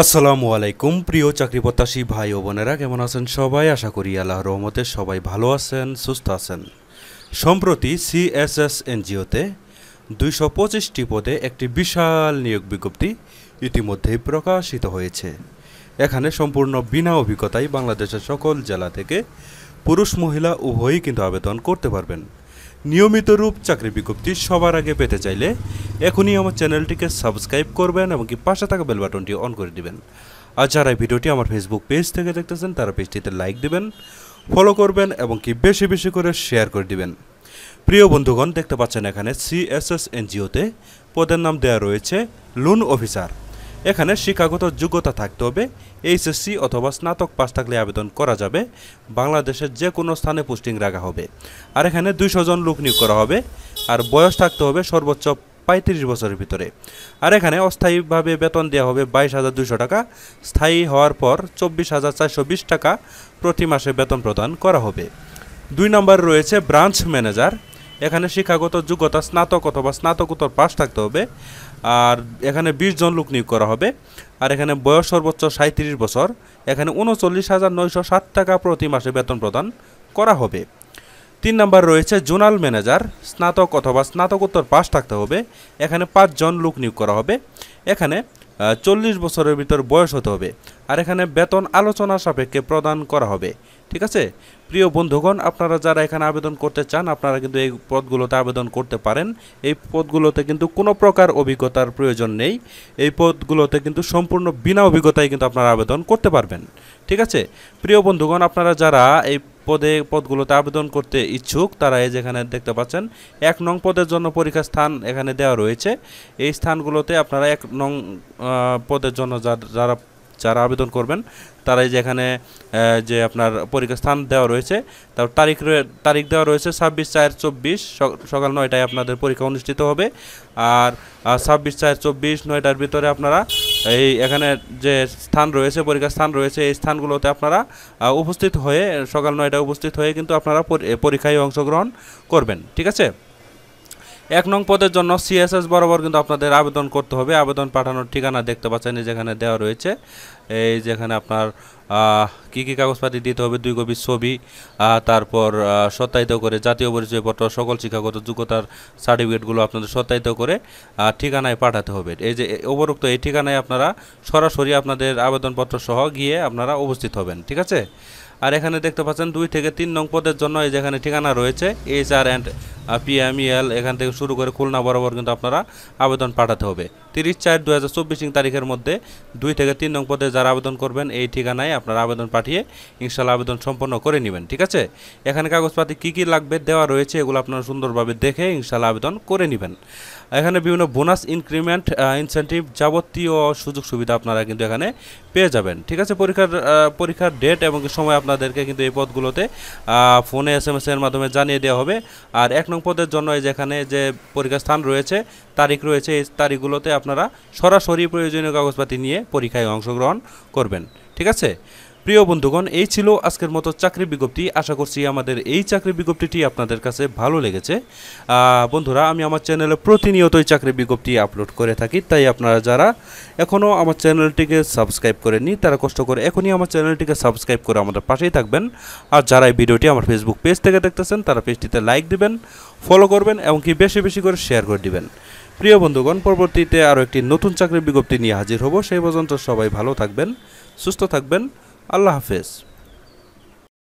আসসালামু আলাইকুম প্রিয় প্রত্যাশী ভাই ও বোনেরা কেমন আছেন সবাই আশা করি আল্লাহ রহমতে সবাই ভালো আছেন সুস্থ আছেন সম্প্রতি সিএসএস এনজিওতে দুইশো পঁচিশটি পদে একটি বিশাল নিয়োগ বিজ্ঞপ্তি ইতিমধ্যেই প্রকাশিত হয়েছে এখানে সম্পূর্ণ বিনা অভিজ্ঞতায় বাংলাদেশের সকল জেলা থেকে পুরুষ মহিলা উভয়ই কিন্তু আবেদন করতে পারবেন নিয়মিত রূপ চাকরি বিজ্ঞপ্তি সবার আগে পেতে চাইলে এখনই আমার চ্যানেলটিকে সাবস্ক্রাইব করবেন এবং কি পাশে থাকা বেলবাটনটি অন করে দিবেন আর যারা এই ভিডিওটি আমার ফেসবুক পেজ থেকে দেখতেছেন তারা পেজটিতে লাইক দিবেন ফলো করবেন এবং কি বেশি বেশি করে শেয়ার করে দিবেন প্রিয় বন্ধুগণ দেখতে পাচ্ছেন এখানে সিএসএস এনজিওতে পদের নাম দেয়া রয়েছে লোন অফিসার এখানে শিক্ষাগত যোগ্যতা থাকতে হবে এইচএসসি অথবা স্নাতক পাস থাকলে আবেদন করা যাবে বাংলাদেশের যে কোনো স্থানে পোস্টিং রাখা হবে আর এখানে দুইশো জন লোক নিয়োগ করা হবে আর বয়স থাকতে হবে সর্বোচ্চ পঁয়ত্রিশ বছরের ভিতরে আর এখানে অস্থায়ীভাবে বেতন দেওয়া হবে বাইশ হাজার দুশো টাকা স্থায়ী হওয়ার পর চব্বিশ হাজার চারশো বিশ টাকা প্রতি মাসে বেতন প্রদান করা হবে দুই নম্বর রয়েছে ব্রাঞ্চ ম্যানেজার এখানে শিক্ষাগত যোগ্যতা স্নাতক অথবা স্নাতকোত্তর পাশ থাকতে হবে আর এখানে বিশ জন লোক নিয়োগ করা হবে আর এখানে বয়স সর্বোচ্চ সাঁত্রিশ বছর এখানে উনচল্লিশ হাজার নয়শো ষাট টাকা প্রতি মাসে বেতন প্রদান করা হবে তিন নম্বর রয়েছে জোনাল ম্যানেজার স্নাতক অথবা স্নাতকোত্তর পাশ থাকতে হবে এখানে পাঁচজন লোক নিয়োগ করা হবে এখানে চল্লিশ বছরের ভিতর বয়স হতে হবে আর এখানে বেতন আলোচনা সাপেক্ষে প্রদান করা হবে ঠিক আছে প্রিয় বন্ধুগণ আপনারা যারা এখানে আবেদন করতে চান আপনারা কিন্তু এই পদগুলোতে আবেদন করতে পারেন এই পদগুলোতে কিন্তু কোনো প্রকার অভিজ্ঞতার প্রয়োজন নেই এই পদগুলোতে কিন্তু সম্পূর্ণ বিনা অভিজ্ঞতায় কিন্তু আপনারা আবেদন করতে পারবেন ঠিক আছে প্রিয় বন্ধুগণ আপনারা যারা এই পদে পদগুলোতে আবেদন করতে ইচ্ছুক তারা এই যেখানে দেখতে পাচ্ছেন এক নং পদের জন্য পরীক্ষা স্থান এখানে দেওয়া রয়েছে এই স্থানগুলোতে আপনারা এক নং পদের জন্য যারা যারা আবেদন করবেন তারাই যে এখানে যে আপনার পরীক্ষা স্থান দেওয়া রয়েছে তার তারিখ তারিখ দেওয়া রয়েছে ছাব্বিশ চার চব্বিশ সকাল নয়টায় আপনাদের পরীক্ষা অনুষ্ঠিত হবে আর ছাব্বিশ চার চব্বিশ নয়টার ভিতরে আপনারা এই এখানে যে স্থান রয়েছে পরীক্ষা স্থান রয়েছে এই স্থানগুলোতে আপনারা উপস্থিত হয়ে সকাল নয়টায় উপস্থিত হয়ে কিন্তু আপনারা পরীক্ষায় অংশগ্রহণ করবেন ঠিক আছে এক নং পদের জন্য সিএসএস বরাবর কিন্তু আপনাদের আবেদন করতে হবে আবেদন পাঠানোর ঠিকানা দেখতে পাচ্ছেন যেখানে দেওয়া রয়েছে এই যেখানে আপনার কি কি কাগজপাতি দিতে হবে দুই কপি ছবি তারপর সত্যায়িত করে জাতীয় পরিচয়পত্র সকল শিক্ষাগত যোগ্যতার সার্টিফিকেটগুলো আপনাদের সত্যায়িত করে ঠিকানায় পাঠাতে হবে এই যে উপরোক্ত এই ঠিকানায় আপনারা সরাসরি আপনাদের আবেদনপত্র সহ গিয়ে আপনারা উপস্থিত হবেন ঠিক আছে আর এখানে দেখতে পাচ্ছেন দুই থেকে তিন নং পদের জন্য এই যেখানে ঠিকানা রয়েছে এইচ আর অ্যান্ড পিএমইএল এখান থেকে শুরু করে খুলনা বরাবর কিন্তু আপনারা আবেদন পাঠাতে হবে তিরিশ চার দু হাজার চব্বিশ তারিখের মধ্যে দুই থেকে তিন নং পদে যারা আবেদন করবেন এই ঠিকানায় আপনার আবেদন পাঠিয়ে ইনশাল্লাহ আবেদন সম্পন্ন করে নেবেন ঠিক আছে এখানে কাগজপাতি কী কী লাগবে দেওয়া রয়েছে এগুলো আপনারা সুন্দরভাবে দেখে ইনশাল্লাহ আবেদন করে নেবেন এখানে বিভিন্ন বোনাস ইনক্রিমেন্ট ইনসেন্টিভ যাবতীয় সুযোগ সুবিধা আপনারা কিন্তু এখানে পেয়ে যাবেন ঠিক আছে পরীক্ষার পরীক্ষার ডেট এবং সময় আপনাদেরকে কিন্তু এই পদগুলোতে ফোনে এস এম এর মাধ্যমে জানিয়ে দেওয়া হবে আর এক নং পদের জন্য যেখানে যে পরীক্ষার স্থান রয়েছে তারিখ রয়েছে এই তারিখগুলোতে আপনারা সরাসরি প্রয়োজনীয় কাগজপাতি নিয়ে পরীক্ষায় অংশগ্রহণ করবেন ঠিক আছে প্রিয় বন্ধুগণ এই ছিল আজকের মতো চাকরি বিজ্ঞপ্তি আশা করছি আমাদের এই চাকরি বিজ্ঞপ্তিটি আপনাদের কাছে ভালো লেগেছে বন্ধুরা আমি আমার চ্যানেলে প্রতিনিয়তই চাকরি বিজ্ঞপ্তি আপলোড করে থাকি তাই আপনারা যারা এখনও আমার চ্যানেলটিকে সাবস্ক্রাইব করেননি তারা কষ্ট করে এখনই আমার চ্যানেলটিকে সাবস্ক্রাইব করে আমাদের পাশেই থাকবেন আর যারা এই ভিডিওটি আমার ফেসবুক পেজ থেকে দেখতেছেন তারা পেজটিতে লাইক দিবেন ফলো করবেন এবং কি বেশি বেশি করে শেয়ার করে দিবেন প্রিয় বন্ধুগণ পরবর্তীতে আরও একটি নতুন চাকরির বিজ্ঞপ্তি নিয়ে হাজির হব সেই পর্যন্ত সবাই ভালো থাকবেন সুস্থ থাকবেন আল্লাহ হাফেজ